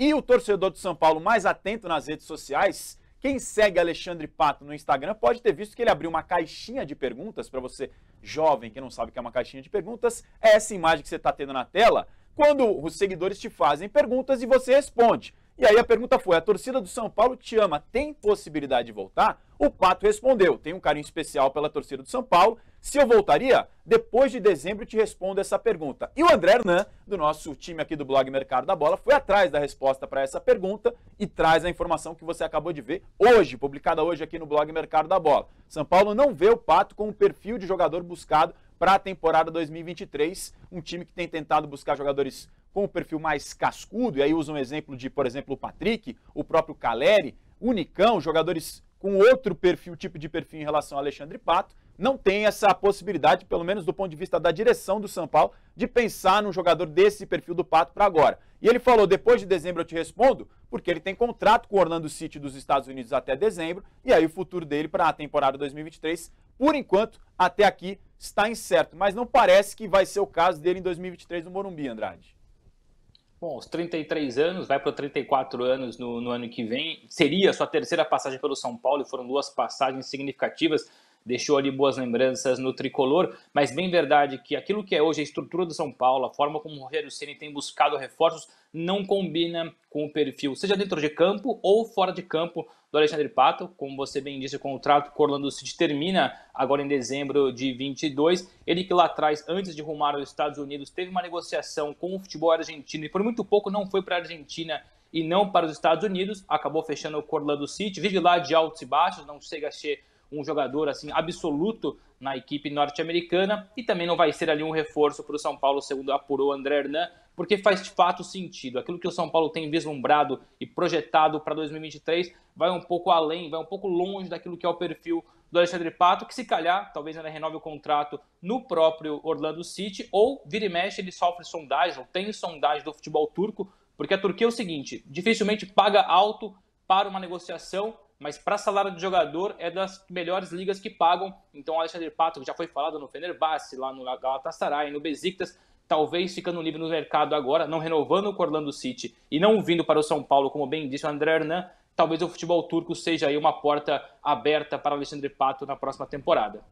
E o torcedor do São Paulo mais atento nas redes sociais, quem segue Alexandre Pato no Instagram pode ter visto que ele abriu uma caixinha de perguntas para você, jovem que não sabe o que é uma caixinha de perguntas. É essa imagem que você está tendo na tela, quando os seguidores te fazem perguntas e você responde. E aí a pergunta foi: a torcida do São Paulo te ama, tem possibilidade de voltar? O Pato respondeu: tenho um carinho especial pela torcida do São Paulo. Se eu voltaria, depois de dezembro te respondo essa pergunta. E o André Hernan, do nosso time aqui do blog Mercado da Bola, foi atrás da resposta para essa pergunta e traz a informação que você acabou de ver hoje, publicada hoje aqui no blog Mercado da Bola. São Paulo não vê o Pato com o perfil de jogador buscado para a temporada 2023. Um time que tem tentado buscar jogadores com o perfil mais cascudo, e aí usa um exemplo de, por exemplo, o Patrick, o próprio Caleri, Unicão, jogadores com outro perfil, tipo de perfil em relação ao Alexandre Pato, não tem essa possibilidade, pelo menos do ponto de vista da direção do São Paulo, de pensar num jogador desse perfil do Pato para agora. E ele falou: depois de dezembro eu te respondo, porque ele tem contrato com o Orlando City dos Estados Unidos até dezembro, e aí o futuro dele para a temporada 2023, por enquanto, até aqui está incerto. Mas não parece que vai ser o caso dele em 2023 no Morumbi, Andrade. Bom, os 33 anos, vai para 34 anos no, no ano que vem. Seria a sua terceira passagem pelo São Paulo e foram duas passagens significativas deixou ali boas lembranças no tricolor, mas bem verdade que aquilo que é hoje a estrutura do São Paulo, a forma como o Rogério Ceni tem buscado reforços, não combina com o perfil, seja dentro de campo ou fora de campo do Alexandre Pato. Como você bem disse, o contrato com o Orlando City termina agora em dezembro de 22. Ele que lá atrás, antes de rumar aos Estados Unidos, teve uma negociação com o futebol argentino e por muito pouco não foi para a Argentina e não para os Estados Unidos. Acabou fechando o Orlando City, vive lá de altos e baixos, não chega a ser um jogador assim absoluto na equipe norte-americana e também não vai ser ali um reforço para o São Paulo, segundo apurou André Hernan, porque faz de fato sentido. Aquilo que o São Paulo tem vislumbrado e projetado para 2023 vai um pouco além, vai um pouco longe daquilo que é o perfil do Alexandre Pato, que se calhar, talvez ainda renove o contrato no próprio Orlando City, ou vira e mexe, ele sofre sondagem, ou tem sondagem do futebol turco, porque a Turquia é o seguinte, dificilmente paga alto para uma negociação mas para salário de jogador é das melhores ligas que pagam. Então, Alexandre Pato, que já foi falado no Fenerbahçe, lá no Galatasaray, no Besiktas, talvez ficando livre no mercado agora, não renovando com o Orlando City e não vindo para o São Paulo, como bem disse o André Hernan, talvez o futebol turco seja aí uma porta aberta para Alexandre Pato na próxima temporada.